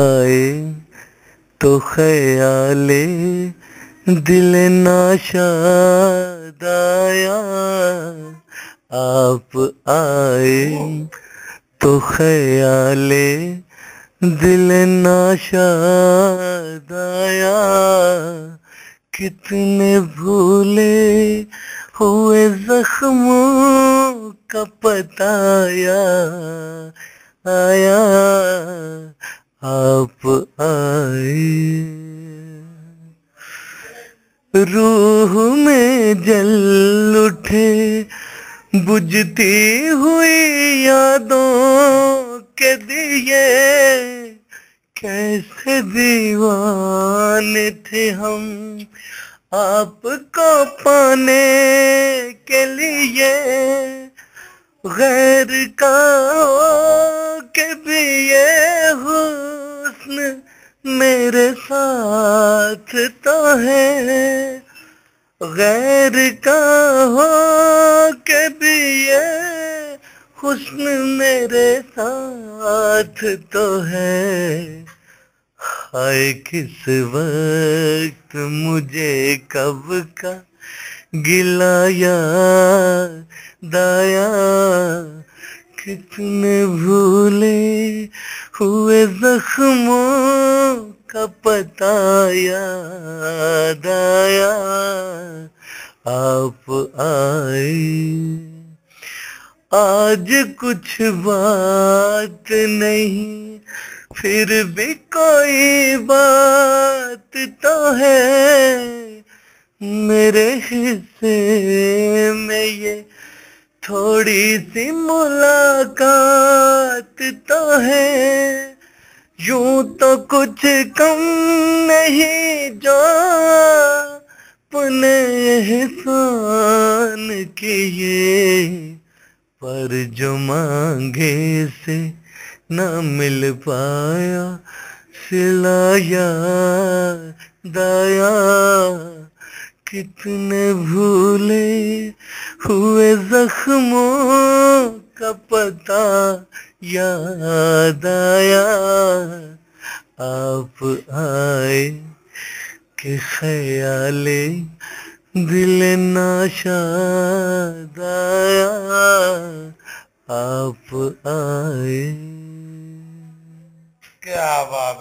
आए तो खयाले दिल नाशाद आप आए तो खयाले दिल नाशाद कितने भूले हुए जख्म का पताया आया आप आए रूह में जल उठे बुझती हुई यादों के दिए कैसे दीवान थे हम आपको पाने के लिए गैर का के भी ये हुस्न मेरे साथ तो है गैर का हो के भी ये हुस्न मेरे साथ तो है हाय किस वक्त मुझे कब का गिलाया दाया कितने भूले हुए जख्मों का पता याद आया आप आए आज कुछ बात नहीं फिर भी कोई बात तो है मेरे हिस्से में ये थोड़ी सी मुलाकात तो है यूं तो कुछ कम नहीं जो पुने एहसान किए पर जो मांगे से न मिल पाया सिलाया दया कितने भूले हुए जख्मों का पता याद आया आप आए के ख्याल दिल नाशाद आया आप आए क्या बात